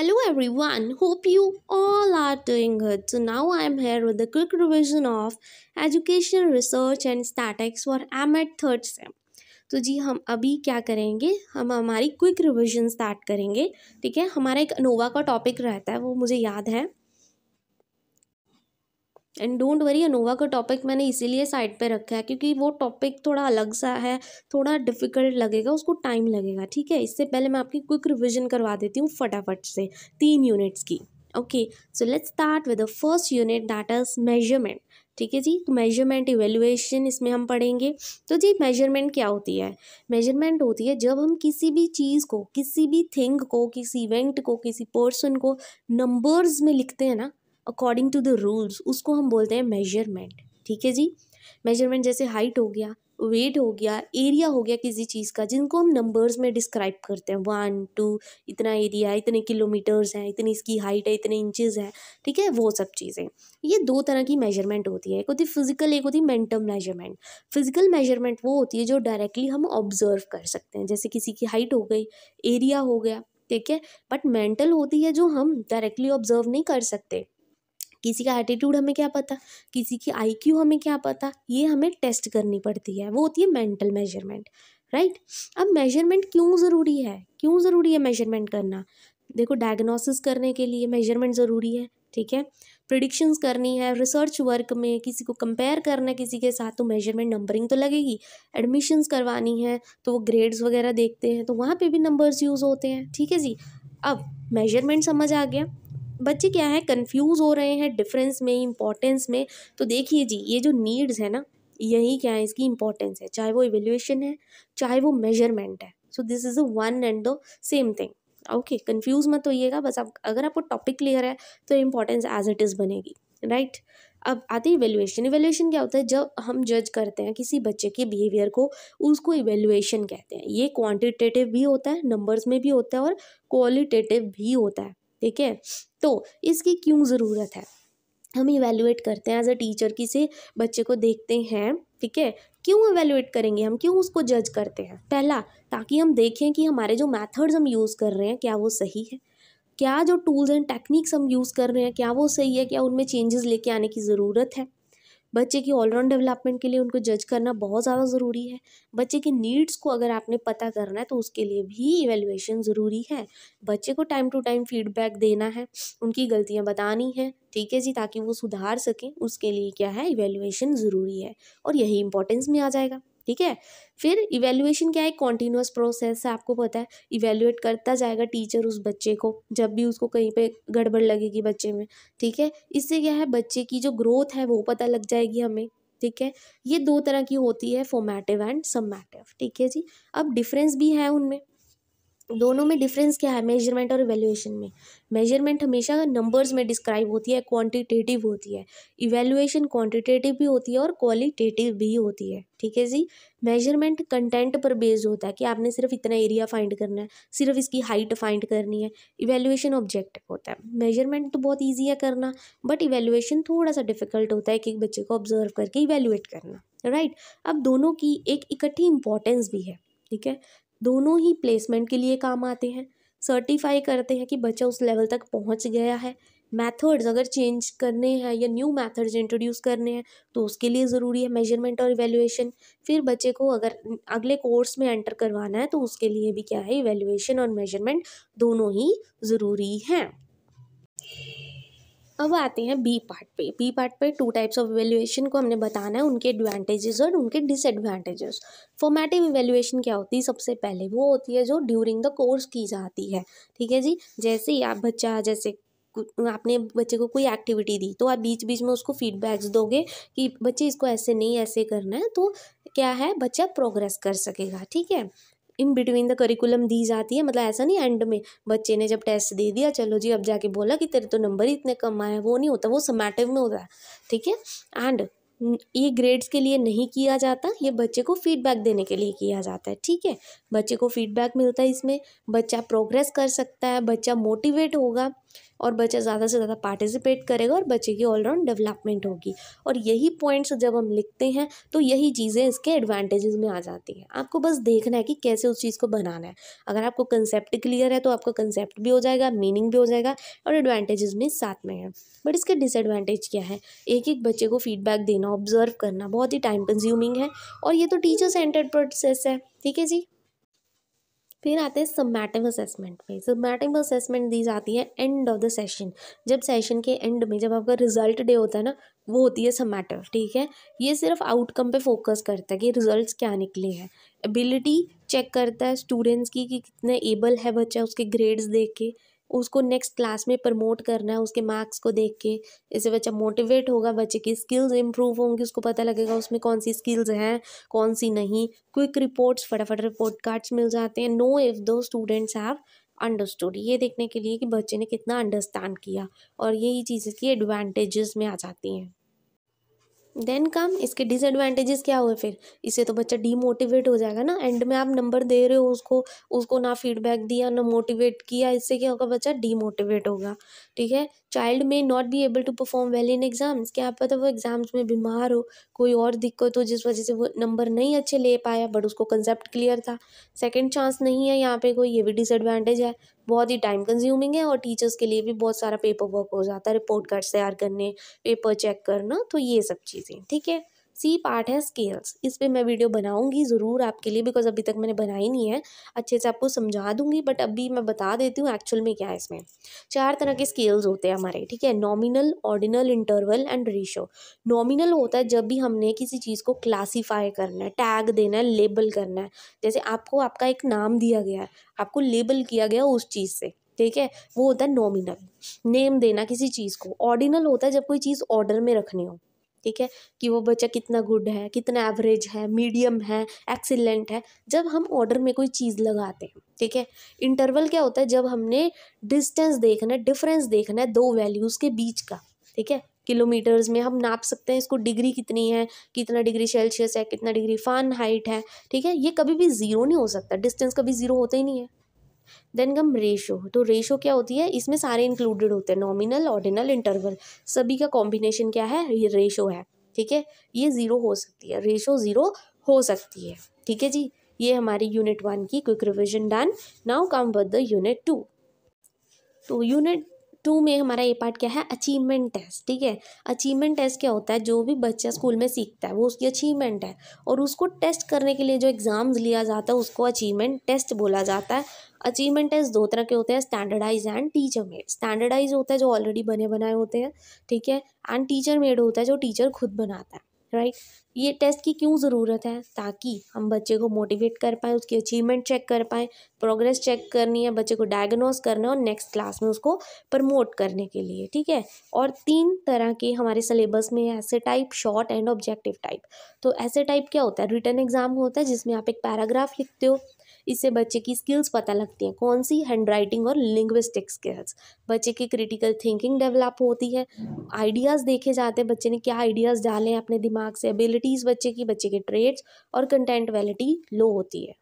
Hello everyone, hope you all are doing good. So now I am here with a quick revision of Education Research and Statics for AMET third sem. तो जी हम अभी क्या करेंगे हम हमारी quick revision start करेंगे ठीक है हमारा एक अनोवा का टॉपिक रहता है वो मुझे याद है एंड डोंट वरी अनोवा का टॉपिक मैंने इसीलिए साइड पे रखा है क्योंकि वो टॉपिक थोड़ा अलग सा है थोड़ा डिफ़िकल्ट लगेगा उसको टाइम लगेगा ठीक है इससे पहले मैं आपकी क्विक रिविजन करवा देती हूँ फटाफट से तीन यूनिट्स की okay so let's start with the first unit that is measurement ठीक है जी मेजरमेंट इवेल्युएशन इसमें हम पढ़ेंगे तो जी मेजरमेंट क्या होती है मेजरमेंट होती है जब हम किसी भी चीज़ को किसी भी थिंग को किसी इवेंट को किसी पर्सन को नंबर्स में लिखते हैं ना अकॉर्डिंग टू द रूल्स उसको हम बोलते हैं मेजरमेंट ठीक है जी मेजरमेंट जैसे हाइट हो गया वेट हो गया एरिया हो गया किसी चीज़ का जिनको हम नंबर्स में डिस्क्राइब करते हैं वन टू इतना एरिया है इतने किलोमीटर्स हैं इतनी इसकी हाइट है इतने इंचेस है ठीक है वो सब चीज़ें ये दो तरह की मेजरमेंट होती है एक होती फिजिकल एक होती मेंटल मेजरमेंट फिजिकल मेजरमेंट वो होती है जो डायरेक्टली हम ऑब्जर्व कर सकते हैं जैसे किसी की हाइट हो गई एरिया हो गया ठीक है बट मेंटल होती है जो हम डायरेक्टली ऑब्जर्व नहीं कर सकते किसी का एटीट्यूड हमें क्या पता किसी की आईक्यू हमें क्या पता ये हमें टेस्ट करनी पड़ती है वो होती है मेंटल मेजरमेंट राइट अब मेजरमेंट क्यों ज़रूरी है क्यों ज़रूरी है मेजरमेंट करना देखो डायग्नोसिस करने के लिए मेजरमेंट ज़रूरी है ठीक है प्रिडिक्शंस करनी है रिसर्च वर्क में किसी को कंपेयर करना है किसी के साथ तो मेजरमेंट नंबरिंग तो लगेगी एडमिशन्स करवानी है तो वो ग्रेड्स वगैरह देखते हैं तो वहाँ पे भी नंबर्स यूज़ होते हैं ठीक है जी अब मेजरमेंट समझ आ गया बच्चे क्या है कंफ्यूज हो रहे हैं डिफरेंस में इम्पॉर्टेंस में तो देखिए जी ये जो नीड्स है ना यही क्या है इसकी इम्पॉर्टेंस है चाहे वो इवेल्यूएशन है चाहे वो मेजरमेंट है so this is a one and the same thing okay confuse मत होइएगा बस आप अगर आपको टॉपिक क्लियर है तो इम्पॉर्टेंस एज इट इज़ बनेगी राइट right? अब आती है इवेल्युएशन इवेल्युएशन क्या होता है जब हम जज करते हैं किसी बच्चे के बिहेवियर को उसको इवेल्युएशन कहते हैं ये क्वांटिटेटिव भी होता है नंबर्स में भी होता है और क्वालिटेटिव भी होता है ठीक है तो इसकी क्यों ज़रूरत है हम इवेल्युएट करते हैं एज अ टीचर किसी बच्चे को देखते हैं ठीक है क्यों इवेल्युएट करेंगे हम क्यों उसको जज करते हैं पहला ताकि हम देखें कि हमारे जो मेथड्स हम यूज़ कर रहे हैं क्या वो सही है क्या जो टूल्स एंड टेक्निक्स हम यूज़ कर रहे हैं क्या वो सही है क्या उनमें चेंजेस लेके आने की ज़रूरत है बच्चे की ऑलराउंड डेवलपमेंट के लिए उनको जज करना बहुत ज़्यादा ज़रूरी है बच्चे की नीड्स को अगर आपने पता करना है तो उसके लिए भी इवेल्युएशन ज़रूरी है बच्चे को टाइम टू टाइम फीडबैक देना है उनकी गलतियाँ बतानी हैं ठीक है जी ताकि वो सुधार सकें उसके लिए क्या है इवेल्युएशन ज़रूरी है और यही इंपॉर्टेंस में आ जाएगा ठीक है फिर इवेल्युएशन क्या है कॉन्टिन्यूस प्रोसेस है आपको पता है इवेल्युएट करता जाएगा टीचर उस बच्चे को जब भी उसको कहीं पे गड़बड़ लगेगी बच्चे में ठीक है इससे क्या है बच्चे की जो ग्रोथ है वो पता लग जाएगी हमें ठीक है ये दो तरह की होती है फॉर्मेटिव एंड सबमैटिव ठीक है जी अब डिफरेंस भी है उनमें दोनों में डिफरेंस क्या है मेजरमेंट और इवेल्युएशन में मेजरमेंट हमेशा नंबर्स में डिस्क्राइब होती है क्वांटिटेटिव होती है इवेल्युएशन क्वांटिटेटिव भी होती है और क्वालिटेटिव भी होती है ठीक है जी मेजरमेंट कंटेंट पर बेस्ड होता है कि आपने सिर्फ इतना एरिया फाइंड करना है सिर्फ इसकी हाइट फाइंड करनी है इवेल्युएशन ऑब्जेक्टिव होता है मेजरमेंट तो बहुत ईजी है करना बट इवेल्युएशन थोड़ा सा डिफिकल्ट होता है कि एक बच्चे को ऑब्जर्व करके इवेल्युएट करना राइट right? अब दोनों की एक इकट्ठी इंपॉर्टेंस भी है ठीक है दोनों ही प्लेसमेंट के लिए काम आते हैं सर्टिफाई करते हैं कि बच्चा उस लेवल तक पहुंच गया है मेथड्स अगर चेंज करने हैं या न्यू मेथड्स इंट्रोड्यूस करने हैं तो उसके लिए ज़रूरी है मेजरमेंट और इवेल्यूएशन फिर बच्चे को अगर अगले कोर्स में एंटर करवाना है तो उसके लिए भी क्या है इवेल्यूएशन और मेजरमेंट दोनों ही ज़रूरी हैं अब आते हैं बी पार्ट पे बी पार्ट पे टू टाइप्स ऑफ इवेल्युएशन को हमने बताना है उनके एडवांटेजेस और उनके डिसएडवांटेजेस फॉर्मेटिव इवेल्युएशन क्या होती है सबसे पहले वो होती है जो ड्यूरिंग द कोर्स की जाती है ठीक है जी जैसे ही आप बच्चा जैसे आपने बच्चे को कोई एक्टिविटी दी तो आप बीच बीच में उसको फीडबैक्स दोगे कि बच्चे इसको ऐसे नहीं ऐसे करना है तो क्या है बच्चा प्रोग्रेस कर सकेगा ठीक है इन बिटवीन द करिकुलम दी जाती है मतलब ऐसा नहीं एंड में बच्चे ने जब टेस्ट दे दिया चलो जी अब जाके बोला कि तेरे तो नंबर ही इतने कम आए वो नहीं होता वो समेटिव में होता है ठीक है एंड ये ग्रेड्स के लिए नहीं किया जाता ये बच्चे को फीडबैक देने के लिए किया जाता है ठीक है बच्चे को फीडबैक मिलता है इसमें बच्चा प्रोग्रेस कर सकता है बच्चा मोटिवेट होगा और बच्चा ज़्यादा से ज़्यादा पार्टिसिपेट करेगा और बच्चे की ऑलराउंड डेवलपमेंट होगी और यही पॉइंट्स जब हम लिखते हैं तो यही चीज़ें इसके एडवांटेजेस में आ जाती हैं आपको बस देखना है कि कैसे उस चीज़ को बनाना है अगर आपको कंसेप्ट क्लियर है तो आपका कंसेप्ट भी हो जाएगा मीनिंग भी हो जाएगा और एडवांटेजेस में साथ में है बट इसके डिसएडवांटेज क्या है एक एक बच्चे को फीडबैक देना ऑब्जर्व करना बहुत ही टाइम कंज्यूमिंग है और ये तो टीचर सेंटर्ड प्रोसेस है ठीक है जी फिर आते हैं समैटिव असेसमेंट पे समैटिव असेसमेंट दी जाती है एंड ऑफ द सेशन जब सेशन के एंड में जब आपका रिजल्ट डे होता है ना वो होती है समैटिव ठीक है ये सिर्फ आउटकम पे फोकस करता है कि रिजल्ट्स क्या निकले हैं एबिलिटी चेक करता है स्टूडेंट्स की कि कितने एबल है बच्चा उसके ग्रेड्स देख के उसको नेक्स्ट क्लास में प्रमोट करना है उसके मार्क्स को देख के इससे बच्चा मोटिवेट होगा बच्चे की स्किल्स इंप्रूव होंगी उसको पता लगेगा उसमें कौन सी स्किल्स हैं कौन सी नहीं क्विक रिपोर्ट्स फटाफट रिपोर्ट कार्ड्स मिल जाते हैं know if the students have understood ये देखने के लिए कि बच्चे ने कितना अंडरस्टैंड किया और यही चीज़ें की एडवांटेजेस में आ जाती हैं देन कम इसके डिसएडवांटेजेस क्या हुए फिर इससे तो बच्चा डीमोटिवेट हो जाएगा ना एंड में आप नंबर दे रहे हो उसको उसको ना फीडबैक दिया ना मोटिवेट किया इससे क्या होगा बच्चा डीमोटिवेट होगा ठीक है चाइल्ड में not be able to perform well in exams क्या पता है वो एग्ज़ाम्स में बीमार हो कोई और दिक्कत हो जिस वजह से वो नंबर नहीं अच्छे ले पाया बट उसको कंसेप्ट क्लियर था सेकेंड चांस नहीं है यहाँ पे कोई ये भी डिसएडवांटेज है बहुत ही टाइम कंज्यूमिंग है और टीचर्स के लिए भी बहुत सारा पेपर वर्क हो जाता है रिपोर्ट कार्ड्स तैयार करने पेपर चेक करना तो ये सब चीज़ें ठीक है सी पार्ट है स्केल्स इस पर मैं वीडियो बनाऊंगी ज़रूर आपके लिए बिकॉज अभी तक मैंने बनाई नहीं है अच्छे से आपको समझा दूंगी बट अभी मैं बता देती हूँ एक्चुअल में क्या है इसमें चार तरह के स्केल्स होते हैं हमारे ठीक है nominal ordinal interval and ratio nominal होता है जब भी हमने किसी चीज़ को क्लासीफाई करना है टैग देना है लेबल करना है जैसे आपको आपका एक नाम दिया गया है आपको लेबल किया गया उस चीज़ से ठीक है वो होता है नॉमिनल नेम देना किसी चीज़ को ऑर्डिनल होता है जब कोई चीज़ ऑर्डर में रखनी हो ठीक है कि वो बच्चा कितना गुड है कितना एवरेज है मीडियम है एक्सीलेंट है जब हम ऑर्डर में कोई चीज़ लगाते हैं ठीक है इंटरवल क्या होता है जब हमने डिस्टेंस देखना है डिफरेंस देखना है दो वैल्यूज़ के बीच का ठीक है किलोमीटर्स में हम नाप सकते हैं इसको डिग्री कितनी है कितना डिग्री सेल्सियस है कितना डिग्री फान हाइट है ठीक है ये कभी भी ज़ीरो नहीं हो सकता डिस्टेंस कभी ज़ीरो होता ही नहीं है देन कम रेशो तो रेशो क्या होती है इसमें सारे इंक्लूडेड होते हैं नॉमिनल ऑर्डिनल इंटरवल सभी का कॉम्बिनेशन क्या है ये रेशो है ठीक है ये ज़ीरो हो सकती है रेशो ज़ीरो हो सकती है ठीक है जी ये हमारी यूनिट वन की quick revision done now come with the unit two तो यूनिट टू में हमारा ये पार्ट क्या है अचीवमेंट टेस्ट ठीक है अचीवमेंट टेस्ट क्या होता है जो भी बच्चा स्कूल में सीखता है वो उसकी अचीवमेंट है और उसको टेस्ट करने के लिए जो एग्ज़ाम्स लिया जाता है उसको अचीवमेंट टेस्ट बोला जाता है अचीवमेंट टेस्ट दो तरह के होते हैं standardise and teacher made standardise होता है जो ऑलरेडी बने बनाए होते हैं ठीक है एंड टीचर मेड होता है जो टीचर खुद बनाता है राइट ये टेस्ट की क्यों ज़रूरत है ताकि हम बच्चे को मोटिवेट कर पाएँ उसकी अचीवमेंट चेक कर पाएँ प्रोग्रेस चेक करनी है बच्चे को डायग्नोस करना है और नेक्स्ट क्लास में उसको प्रमोट करने के लिए ठीक है और तीन तरह के हमारे सिलेबस में ऐसे type short and objective type तो ऐसे टाइप क्या होता है रिटर्न एग्जाम होता है जिसमें आप एक पैराग्राफ लिखते हो इससे बच्चे की स्किल्स पता लगती हैं कौन सी हैंड राइटिंग और लिंग्विस्टिक स्किल्स बच्चे की क्रिटिकल थिंकिंग डेवलप होती है आइडियाज़ देखे जाते हैं बच्चे ने क्या आइडियाज़ डाले हैं अपने दिमाग से एबिलिटीज़ बच्चे की बच्चे के ट्रेड्स और कंटेंट वैलिटी लो होती है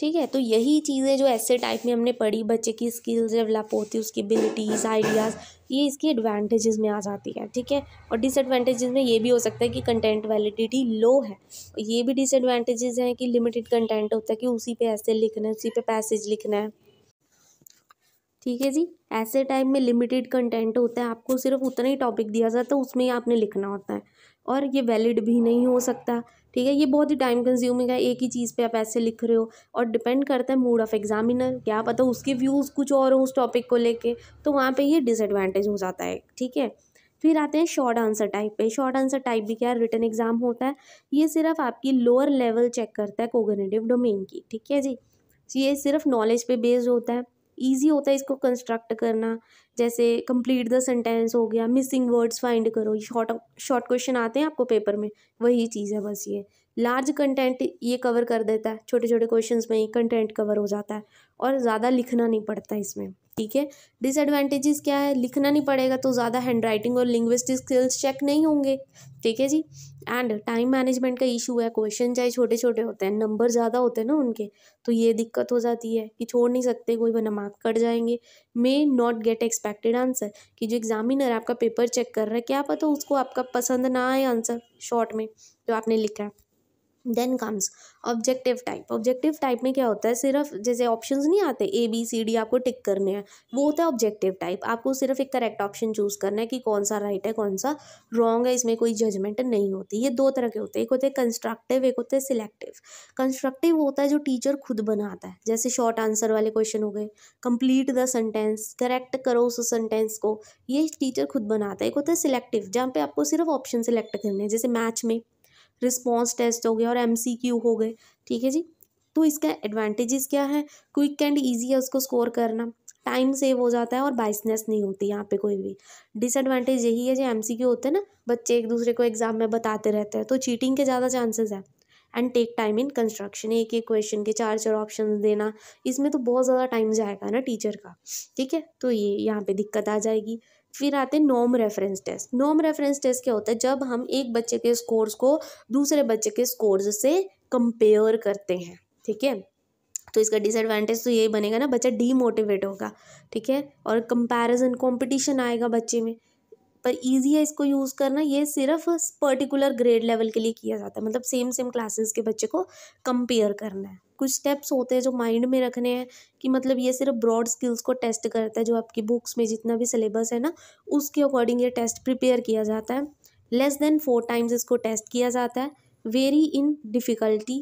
ठीक है तो यही चीज़ें जो ऐसे टाइप में हमने पढ़ी बच्चे की स्किल्स डेवलप होती है उसकी एबिलिटीज़ आइडियाज़ ये इसकी एडवांटेजेस में आ जाती है ठीक है और डिसएडवांटेजेस में ये भी हो सकता है कि कंटेंट वैलिडिटी लो है ये भी डिसएडवांटेजेस हैं कि लिमिटेड कंटेंट होता है कि उसी पे ऐसे लिखना है उसी पर पैसेज लिखना है ठीक है जी ऐसे टाइप में लिमिटेड कंटेंट होता है आपको सिर्फ उतना ही टॉपिक दिया जाता है उसमें ही आपने लिखना होता है और ये वैलिड भी नहीं हो सकता ठीक है ये बहुत ही टाइम कंज्यूमिंग है एक ही चीज़ पे आप ऐसे लिख रहे हो और डिपेंड करता है मूड ऑफ एग्जामिनर क्या पता उसके व्यूज़ कुछ और हो उस टॉपिक को लेके तो वहाँ पे ये डिसएडवांटेज हो जाता है ठीक है फिर आते हैं शॉर्ट आंसर टाइप पे शॉर्ट आंसर टाइप भी क्या रिटर्न एग्जाम होता है ये सिर्फ आपकी लोअर लेवल चेक करता है कोगनेटिव डोमेन की ठीक है जी ये सिर्फ नॉलेज पे बेस्ड होता है ईजी होता है इसको कंस्ट्रक्ट करना जैसे कंप्लीट द सेंटेंस हो गया मिसिंग वर्ड्स फाइंड करो शॉर्ट शॉर्ट क्वेश्चन आते हैं आपको पेपर में वही चीज़ है बस ये लार्ज कंटेंट ये कवर कर देता है छोटे छोटे क्वेश्चंस में ही कंटेंट कवर हो जाता है और ज़्यादा लिखना नहीं पड़ता इसमें ठीक है डिसएडवांटेजेस क्या है लिखना नहीं पड़ेगा तो ज़्यादा हैंड राइटिंग और लिंग्विस्टिक स्किल्स चेक नहीं होंगे ठीक है जी एंड टाइम मैनेजमेंट का इशू है क्वेश्चन चाहे छोटे छोटे होते हैं नंबर ज़्यादा होते हैं ना उनके तो ये दिक्कत हो जाती है कि छोड़ नहीं सकते कोई बना मार्क कट जाएंगे may not get expected answer कि जो एग्जामिनर आपका पेपर चेक कर रहा है क्या पता उसको आपका पसंद ना आए आंसर शॉर्ट में जो आपने लिखा है then comes objective type objective type में क्या होता है सिर्फ जैसे ऑप्शंस नहीं आते ए बी सी डी आपको टिक करने हैं वो होता है ऑब्जेक्टिव टाइप आपको सिर्फ एक करेक्ट ऑप्शन चूज़ करना है कि कौन सा राइट right है कौन सा रॉन्ग है इसमें कोई जजमेंट नहीं होती ये दो तरह के होते हैं एक होते हैं कंस्ट्रक्टिव एक होते हैं सिलेक्टिव कंस्ट्रक्टिव होता है जो टीचर खुद बनाता है जैसे शॉर्ट आंसर वाले क्वेश्चन हो गए कंप्लीट द सेंटेंस करेक्ट करो उस सेंटेंस को ये टीचर खुद बनाता है एक होता है सिलेक्टिव जहाँ पे आपको सिर्फ ऑप्शन सिलेक्ट करने हैं जैसे मैच में रिस्पॉन्स टेस्ट हो गए और एम हो गए ठीक है जी तो इसका एडवांटेजेस क्या है क्विक एंड ईजी है उसको स्कोर करना टाइम सेव हो जाता है और बाइसनेस नहीं होती यहाँ पे कोई भी डिसएडवांटेज यही है जो एम होते हैं ना बच्चे एक दूसरे को एग्जाम में बताते रहते हैं तो चीटिंग के ज़्यादा चांसेस है and take time in construction एक एक क्वेश्चन के चार चार ऑप्शन देना इसमें तो बहुत ज़्यादा टाइम जाएगा ना टीचर का ठीक है तो ये यहाँ पे दिक्कत आ जाएगी फिर आते हैं नॉम रेफरेंस टेस्ट नॉम रेफरेंस टेस्ट क्या होता है जब हम एक बच्चे के स्कोर्स को दूसरे बच्चे के स्कोर्स से कंपेयर करते हैं ठीक है तो इसका डिसएडवांटेज तो यही बनेगा ना बच्चा डीमोटिवेट होगा ठीक है और कंपैरिजन कंपटीशन आएगा बच्चे में पर ईजी है इसको यूज़ करना ये सिर्फ पर्टिकुलर ग्रेड लेवल के लिए किया जाता है मतलब सेम सेम क्लासेस के बच्चे को कंपेयर करना है कुछ स्टेप्स होते हैं जो माइंड में रखने हैं कि मतलब ये सिर्फ ब्रॉड स्किल्स को टेस्ट करता है जो आपकी बुक्स में जितना भी सिलेबस है ना उसके अकॉर्डिंग ये टेस्ट प्रिपेयर किया जाता है लेस देन फोर टाइम्स इसको टेस्ट किया जाता है वेरी इन डिफ़िकल्टी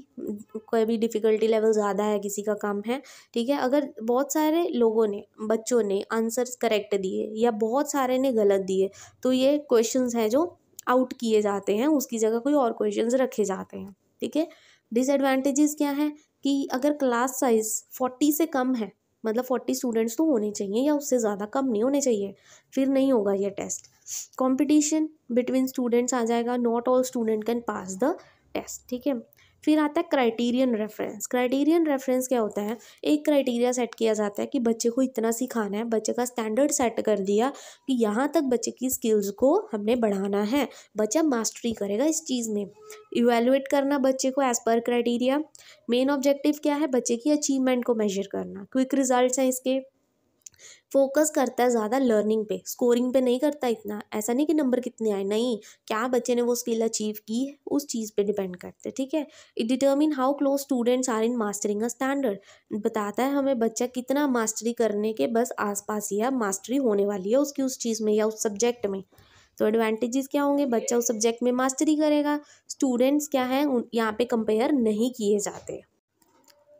कोई भी डिफ़िकल्टी लेवल ज़्यादा है किसी का कम है ठीक है अगर बहुत सारे लोगों ने बच्चों ने आंसर्स करेक्ट दिए या बहुत सारे ने गलत दिए तो ये क्वेश्चंस हैं जो आउट किए जाते हैं उसकी जगह कोई और क्वेश्चंस रखे जाते हैं ठीक है डिसएडवांटेजेस क्या हैं कि अगर क्लास साइज़ फोर्टी से कम है मतलब फोर्टी स्टूडेंट्स तो होने चाहिए या उससे ज़्यादा कम नहीं होने चाहिए फिर नहीं होगा ये टेस्ट कंपटीशन बिटवीन स्टूडेंट्स आ जाएगा not all student can pass the test ठीक है फिर आता है क्राइटेरियन रेफरेंस क्राइटेरियन रेफरेंस क्या होता है एक क्राइटेरिया सेट किया जाता है कि बच्चे को इतना सिखाना है बच्चे का स्टैंडर्ड सेट कर दिया कि यहाँ तक बच्चे की स्किल्स को हमने बढ़ाना है बच्चा मास्टरी करेगा इस चीज़ में इवेलुएट करना बच्चे को as per criteria main objective क्या है बच्चे की अचीवमेंट को मेजर करना क्विक रिजल्ट हैं इसके फोकस करता है ज़्यादा लर्निंग पे स्कोरिंग पे नहीं करता इतना ऐसा नहीं कि नंबर कितने आए नहीं क्या बच्चे ने वो स्किल अचीव की है उस चीज़ पे डिपेंड करते हैं ठीक है it determine how close students are in mastering a standard बताता है हमें बच्चा कितना मास्टरी करने के बस आसपास ही है मास्टरी होने वाली है उसकी उस चीज़ में या उस सब्जेक्ट में तो एडवांटेजेस क्या होंगे बच्चा उस सब्जेक्ट में मास्टरी करेगा स्टूडेंट्स क्या है यहाँ पे कंपेयर नहीं किए जाते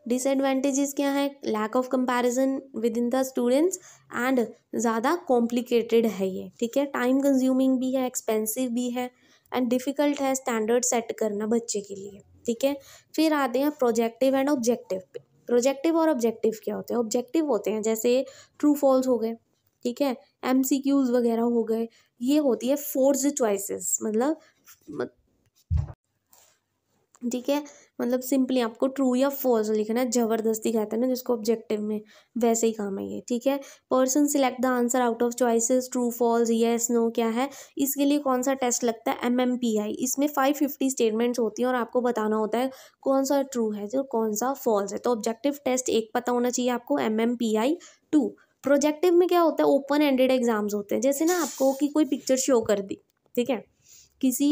डिसएडवांटेजेस क्या है lack of comparison within the students and ज़्यादा कॉम्प्लिकेटेड है ये ठीक है टाइम कंज्यूमिंग भी है एक्सपेंसिव भी है एंड डिफ़िकल्ट है स्टैंडर्ड सेट करना बच्चे के लिए ठीक है फिर आते हैं प्रोजेक्टिव एंड ऑब्जेक्टिव पे प्रोजेक्टिव और ऑब्जेक्टिव क्या होते हैं ऑब्जेक्टिव होते हैं जैसे ट्रू फॉल्स हो गए ठीक है एम सी क्यूज़ वगैरह हो गए ये होती है फोर्स चॉइसेस मतलब ठीक है मतलब सिंपली आपको ट्रू या फॉल्स लिखना है जबरदस्ती कहते हैं ना जिसको ऑब्जेक्टिव में वैसे ही काम है ये ठीक है person select the answer out of choices true false yes no क्या है इसके लिए कौन सा टेस्ट लगता है एम एम पी आई इसमें फाइव फिफ्टी स्टेटमेंट्स होती हैं और आपको बताना होता है कौन सा ट्रू है जो कौन सा फॉल्स है तो ऑब्जेक्टिव टेस्ट एक पता होना चाहिए आपको M M P I two projective में क्या होता है ओपन एंडेड एग्जाम्स होते हैं जैसे ना आपको कि कोई पिक्चर शो कर दी ठीक है किसी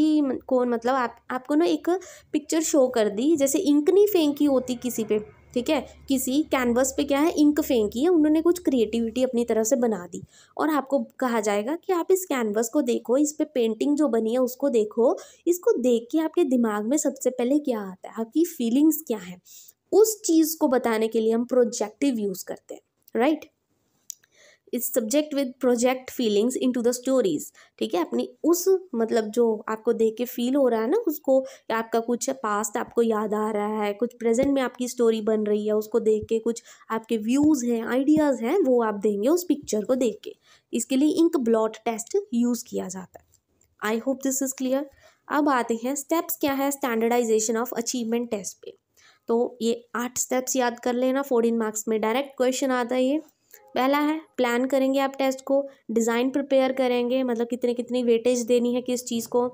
को मतलब आप आपको ना एक पिक्चर शो कर दी जैसे इंक नहीं फेंकी होती किसी पे ठीक है किसी कैनवस पे क्या है इंक फेंकी है उन्होंने कुछ क्रिएटिविटी अपनी तरफ से बना दी और आपको कहा जाएगा कि आप इस कैनवस को देखो इस पे पेंटिंग जो बनी है उसको देखो इसको देख के आपके दिमाग में सबसे पहले क्या आता है आपकी फीलिंग्स क्या है उस चीज़ को बताने के लिए हम प्रोजेक्टिव यूज़ करते हैं राइट इस subject with project feelings into the stories ठीक है अपनी उस मतलब जो आपको देख के फील हो रहा है ना उसको आपका कुछ पास्ट आपको याद आ रहा है कुछ प्रेजेंट में आपकी स्टोरी बन रही है उसको देख के कुछ आपके व्यूज़ हैं आइडियाज़ हैं वो आप देंगे उस पिक्चर को देख के इसके लिए इंक ब्लॉट टेस्ट यूज़ किया जाता है I hope this is clear अब आते हैं स्टेप्स क्या है स्टैंडर्डाइजेशन ऑफ अचीवमेंट टेस्ट पे तो ये आठ स्टेप्स याद कर लेना फोर्टीन मार्क्स में डायरेक्ट क्वेश्चन आता है ये पहला है प्लान करेंगे आप टेस्ट को डिज़ाइन प्रिपेयर करेंगे मतलब कितने कितनी वेटेज देनी है किस चीज़ को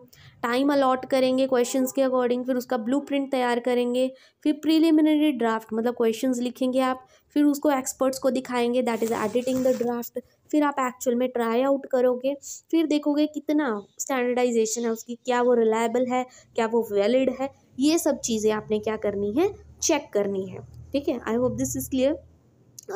टाइम अलॉट करेंगे क्वेश्चंस के अकॉर्डिंग फिर उसका ब्लूप्रिंट तैयार करेंगे फिर प्रीलिमिनरी ड्राफ्ट मतलब क्वेश्चंस लिखेंगे आप फिर उसको एक्सपर्ट्स को दिखाएंगे that is editing the draft फिर आप एक्चुअल में ट्राई आउट करोगे फिर देखोगे कितना स्टैंडर्डाइजेशन है उसकी क्या वो रिलायबल है क्या वो वैलिड है ये सब चीज़ें आपने क्या करनी है चेक करनी है ठीक है I hope this is clear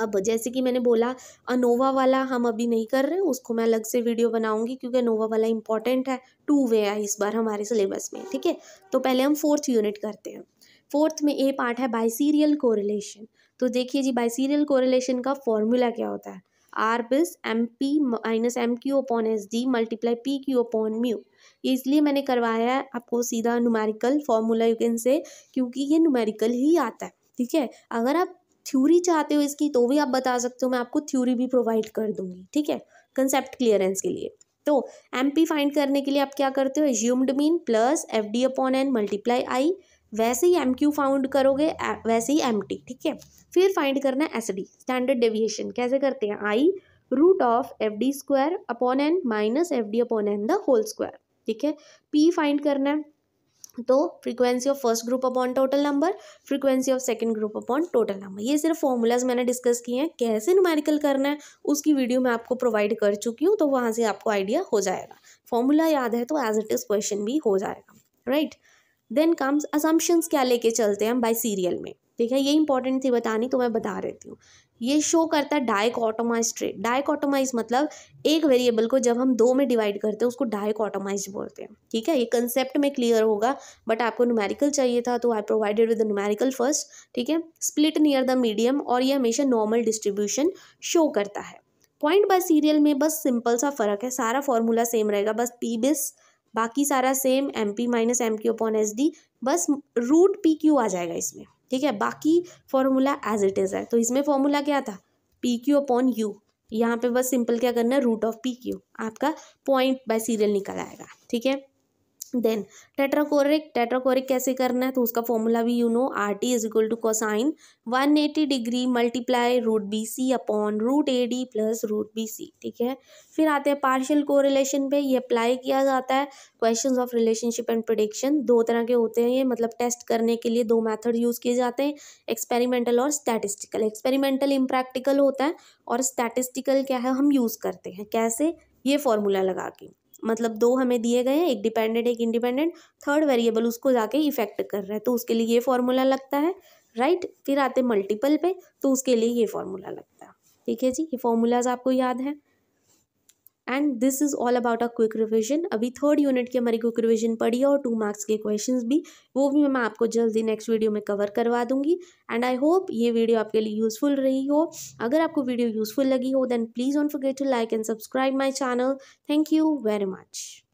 अब जैसे कि मैंने बोला अनोवा वाला हम अभी नहीं कर रहे उसको मैं अलग से वीडियो बनाऊंगी क्योंकि अनोवा वाला इंपॉर्टेंट है टू वे है इस बार हमारे सिलेबस में ठीक है तो पहले हम फोर्थ यूनिट करते हैं फोर्थ में ए पार्ट है बाइसीरियल कोरिलेशन तो देखिए जी बाइसीरियल कोरिलेशन का फॉर्मूला क्या होता है R bis M P minus M Q upon S D multiply P Q upon mu ये इसलिए मैंने करवाया है आपको सीधा numerical formula you can say क्योंकि ये नुमेरिकल ही आता है ठीक है अगर आप थ्योरी चाहते हो इसकी तो भी आप बता सकते हो मैं आपको थ्योरी भी प्रोवाइड कर दूंगी ठीक है कंसेप्ट क्लियरेंस के लिए तो एम पी फाइंड करने के लिए आप क्या करते हो assumed mean plus F D upon N multiply I वैसे ही एम क्यू फाउंड करोगे वैसे ही एम टी ठीक है फिर फाइंड करना है एस डी स्टैंडर्ड डेविएशन कैसे करते हैं I root of F D square upon N minus F D upon N the whole square ठीक है पी फाइंड करना है तो frequency of first group upon total number frequency of second group upon total number ये सिर्फ formulas मैंने discuss किए हैं कैसे न्यूमेरिकल करना है उसकी वीडियो मैं आपको प्रोवाइड कर चुकी हूँ तो वहाँ से आपको आइडिया हो जाएगा फॉर्मूला याद है तो एज इट इज़ क्वेश्चन भी हो जाएगा राइट देन कम्स असम्पन्स क्या लेके चलते हैं हम बाई सीरियल में ठीक है ये इंपॉर्टेंट थी बतानी तो मैं बता रहती हूँ ये शो करता है डाइकॉटोमाइज ट्रेड ऑटोमाइज मतलब एक वेरिएबल को जब हम दो में डिवाइड करते हैं उसको ऑटोमाइज बोलते हैं ठीक है ये कंसेप्ट में क्लियर होगा बट आपको न्यूमेरिकल चाहिए था तो I provided with numerical first ठीक है स्प्लिट नियर द मीडियम और ये हमेशा नॉर्मल डिस्ट्रीब्यूशन शो करता है पॉइंट बाय सीरियल में बस सिंपल सा फ़र्क है सारा फॉर्मूला सेम रहेगा बस पी बिस बाकी सारा same M P minus M Q upon S D बस रूट पी क्यू आ जाएगा इसमें ठीक है बाकी फॉर्मूला एज इट इज़ है तो इसमें फॉर्मूला क्या था पी क्यू अपॉन यू यहाँ पे बस सिंपल क्या करना है रूट ऑफ पी क्यू आपका पॉइंट बाय सीरियल निकल आएगा ठीक है देन टेट्राकोरिक टेट्राकोरिक कैसे करना है तो उसका फॉर्मूला भी you know R T is equal to cosine one eighty degree multiply root B C upon root A D plus root B C ठीक है फिर आते हैं पार्शियल कोरिलेशन पे ये अप्लाई किया जाता है question of relationship and prediction दो तरह के होते हैं ये मतलब टेस्ट करने के लिए दो मैथड यूज़ किए जाते हैं एक्सपेरिमेंटल और स्टैटिस्टिकल एक्सपेरिमेंटल इम्प्रैक्टिकल होता है और स्टैटिस्टिकल क्या है हम यूज़ करते हैं कैसे ये फॉर्मूला लगा के मतलब दो हमें दिए गए हैं एक डिपेंडेंट एक इंडिपेंडेंट थर्ड वेरिएबल उसको जाके इफेक्ट कर रहा है तो उसके लिए ये फॉर्मूला लगता है राइट फिर आते मल्टीपल पे तो उसके लिए ये फॉर्मूला लगता है ठीक है जी ये फॉर्मूलाज आपको याद हैं and this is all about a quick revision अभी थर्ड यूनिट की हमारी क्विक रिविजन पड़ी है और टू मार्क्स के क्वेश्चन भी वो भी मैं आपको जल्दी नेक्स्ट वीडियो में कवर करवा दूंगी एंड आई होप ये वीडियो आपके लिए यूज़फुल रही हो अगर आपको वीडियो यूज़फुल लगी हो then please don't forget to like and subscribe my channel thank you very much